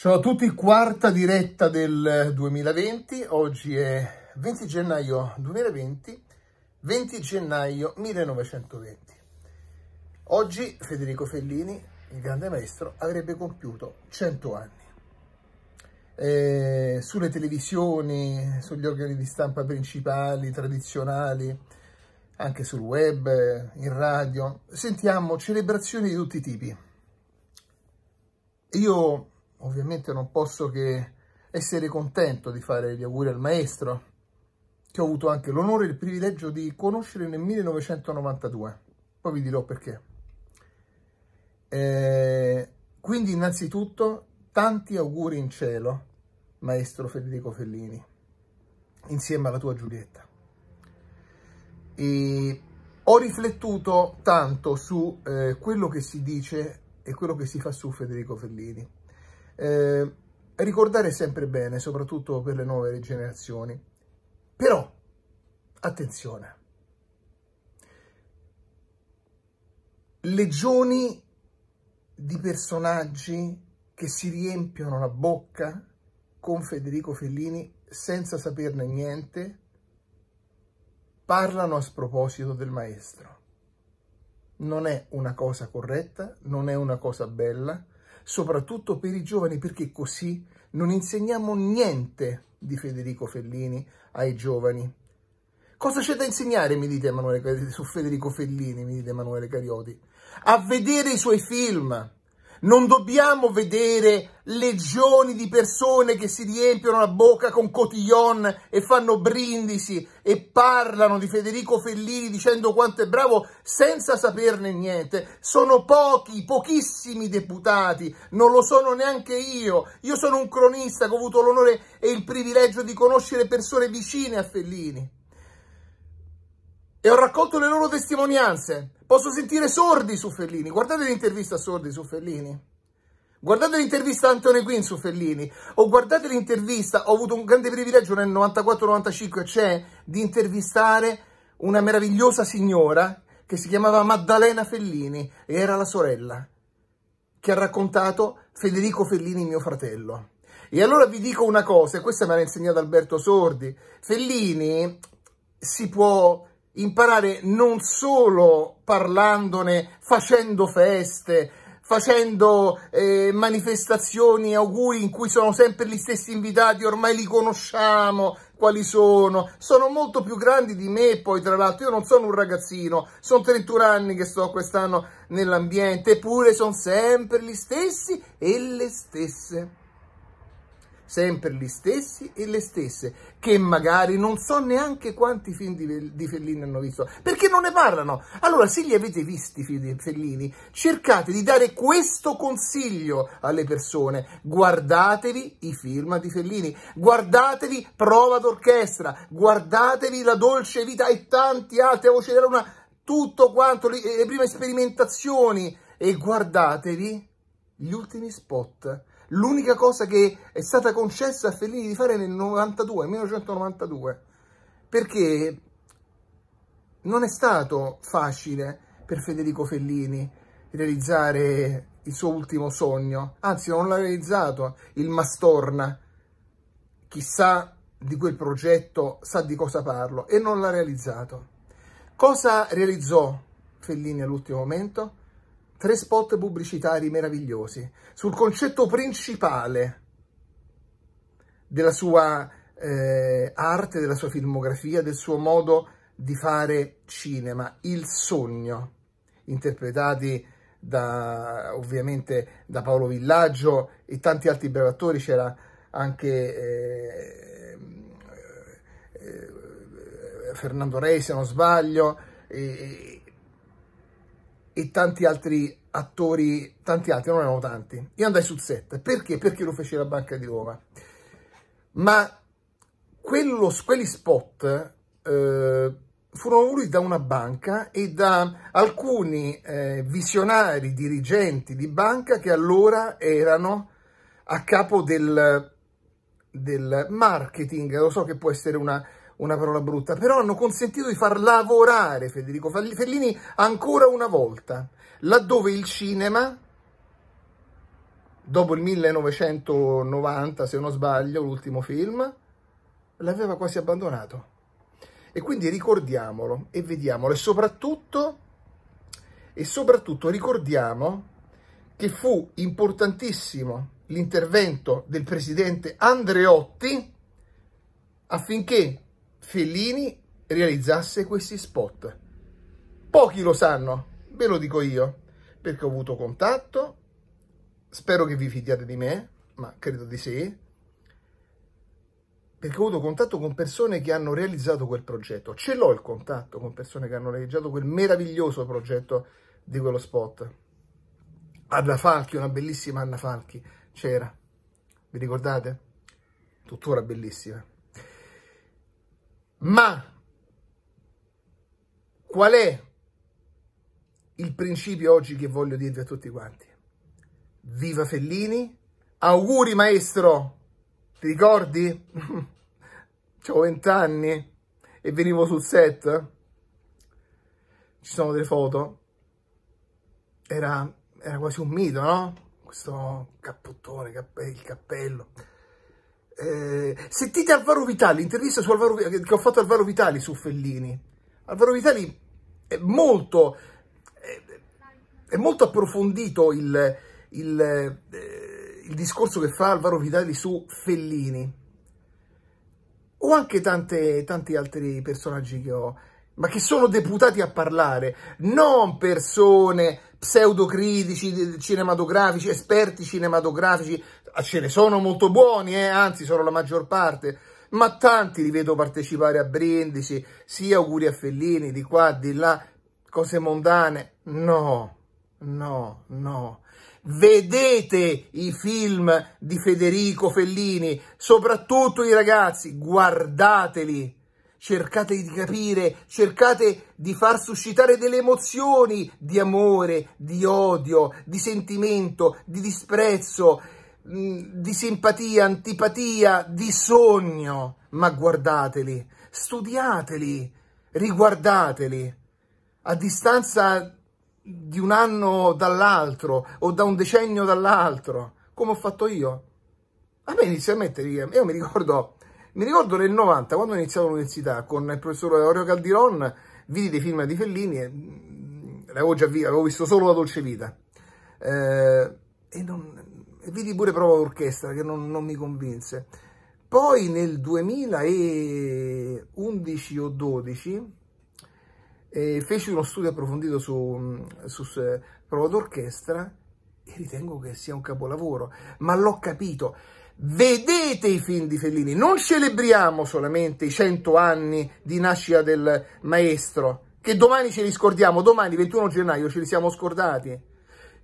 Ciao a tutti, quarta diretta del 2020, oggi è 20 gennaio 2020, 20 gennaio 1920. Oggi Federico Fellini, il grande maestro, avrebbe compiuto 100 anni. Eh, sulle televisioni, sugli organi di stampa principali, tradizionali, anche sul web, in radio, sentiamo celebrazioni di tutti i tipi. Io ovviamente non posso che essere contento di fare gli auguri al maestro, che ho avuto anche l'onore e il privilegio di conoscere nel 1992. Poi vi dirò perché. Eh, quindi innanzitutto tanti auguri in cielo, maestro Federico Fellini, insieme alla tua Giulietta. E ho riflettuto tanto su eh, quello che si dice e quello che si fa su Federico Fellini eh, ricordare sempre bene, soprattutto per le nuove generazioni. Però, attenzione, legioni di personaggi che si riempiono la bocca con Federico Fellini senza saperne niente, parlano a sproposito del maestro. Non è una cosa corretta, non è una cosa bella, soprattutto per i giovani, perché così non insegniamo niente di Federico Fellini ai giovani. Cosa c'è da insegnare, mi dite Emanuele Carioti, su Federico Fellini, mi dite Emanuele Carioti? A vedere i suoi film, non dobbiamo vedere legioni di persone che si riempiono la bocca con cotillon e fanno brindisi e parlano di Federico Fellini dicendo quanto è bravo senza saperne niente. Sono pochi, pochissimi deputati, non lo sono neanche io. Io sono un cronista che ho avuto l'onore e il privilegio di conoscere persone vicine a Fellini e ho raccolto le loro testimonianze. Posso sentire Sordi su Fellini. Guardate l'intervista Sordi su Fellini. Guardate l'intervista a Antonio Quinn su Fellini. O guardate l'intervista, ho avuto un grande privilegio nel 94-95, cioè di intervistare una meravigliosa signora che si chiamava Maddalena Fellini e era la sorella che ha raccontato Federico Fellini, mio fratello. E allora vi dico una cosa, e questa me l'ha insegnata Alberto Sordi. Fellini si può imparare non solo parlandone, facendo feste, facendo eh, manifestazioni, auguri in cui sono sempre gli stessi invitati, ormai li conosciamo quali sono, sono molto più grandi di me poi tra l'altro, io non sono un ragazzino, sono 31 anni che sto quest'anno nell'ambiente, eppure sono sempre gli stessi e le stesse sempre gli stessi e le stesse, che magari non so neanche quanti film di, di Fellini hanno visto, perché non ne parlano. Allora, se li avete visti film di Fellini, cercate di dare questo consiglio alle persone. Guardatevi i film di Fellini, guardatevi Prova d'orchestra, guardatevi La dolce vita e tanti altri, avevo citato una, tutto quanto, le, le prime sperimentazioni e guardatevi gli ultimi spot l'unica cosa che è stata concessa a Fellini di fare nel 92, 1992, perché non è stato facile per Federico Fellini realizzare il suo ultimo sogno, anzi non l'ha realizzato, il Mastorna, chissà di quel progetto, sa di cosa parlo, e non l'ha realizzato. Cosa realizzò Fellini all'ultimo momento? tre spot pubblicitari meravigliosi sul concetto principale della sua eh, arte, della sua filmografia, del suo modo di fare cinema, il sogno, interpretati da, ovviamente da Paolo Villaggio e tanti altri bravi attori, c'era anche eh, eh, Fernando Rey se non sbaglio, e, e tanti altri attori, tanti altri, non erano tanti. Io andai sul set. Perché? Perché lo feci la Banca di Roma. Ma quello, quelli spot eh, furono voluti da una banca e da alcuni eh, visionari dirigenti di banca che allora erano a capo del, del marketing. Lo so che può essere una una parola brutta, però hanno consentito di far lavorare Federico Fellini ancora una volta, laddove il cinema, dopo il 1990, se non sbaglio, l'ultimo film, l'aveva quasi abbandonato. E quindi ricordiamolo e vediamolo e soprattutto, e soprattutto ricordiamo che fu importantissimo l'intervento del presidente Andreotti affinché Fellini realizzasse questi spot. Pochi lo sanno, ve lo dico io, perché ho avuto contatto, spero che vi fidiate di me, ma credo di sì, perché ho avuto contatto con persone che hanno realizzato quel progetto. Ce l'ho il contatto con persone che hanno realizzato quel meraviglioso progetto di quello spot. Anna Falchi, una bellissima Anna Falchi, c'era. Vi ricordate? Tuttora bellissima. Ma qual è il principio oggi che voglio dirvi a tutti quanti? Viva Fellini! Auguri maestro! Ti ricordi? C'ho vent'anni e venivo sul set. Ci sono delle foto. Era, era quasi un mito, no? Questo cappottone, il cappello. Eh, sentite Alvaro Vitali, l'intervista che ho fatto Alvaro Vitali su Fellini. Alvaro Vitali è molto, è, è molto approfondito il, il, eh, il, discorso che fa Alvaro Vitali su Fellini o anche tante, tanti altri personaggi che ho, ma che sono deputati a parlare, non persone pseudocritici cinematografici, esperti cinematografici, ah, ce ne sono molto buoni, eh? anzi sono la maggior parte, ma tanti li vedo partecipare a Brindisi, sì auguri a Fellini, di qua, di là, cose mondane, no, no, no. Vedete i film di Federico Fellini, soprattutto i ragazzi, guardateli, cercate di capire, cercate di far suscitare delle emozioni di amore, di odio, di sentimento, di disprezzo, mm, di simpatia, antipatia, di sogno, ma guardateli, studiateli, riguardateli. A distanza di un anno dall'altro o da un decennio dall'altro, come ho fatto io. A me inizialmente, io mi ricordo mi ricordo nel 90, quando ho iniziato l'università con il professor Aureo Caldiron, vidi dei film di Fellini e mm, l'avevo già visto, avevo visto solo La Dolce Vita. Eh, e, non, e, vidi pure Prova d'Orchestra che non, non mi convinse. Poi nel 2011 o 12 eh, feci uno studio approfondito su, mm, su, su eh, Prova d'Orchestra e ritengo che sia un capolavoro, ma l'ho capito. Vedete i film di Fellini, non celebriamo solamente i 100 anni di nascita del maestro, che domani ce li scordiamo, domani 21 gennaio ce li siamo scordati.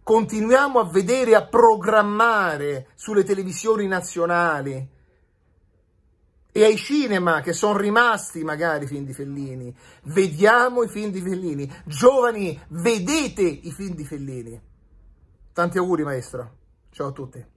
Continuiamo a vedere, a programmare sulle televisioni nazionali e ai cinema che sono rimasti magari i film di Fellini. Vediamo i film di Fellini. Giovani, vedete i film di Fellini. Tanti auguri maestro, ciao a tutti.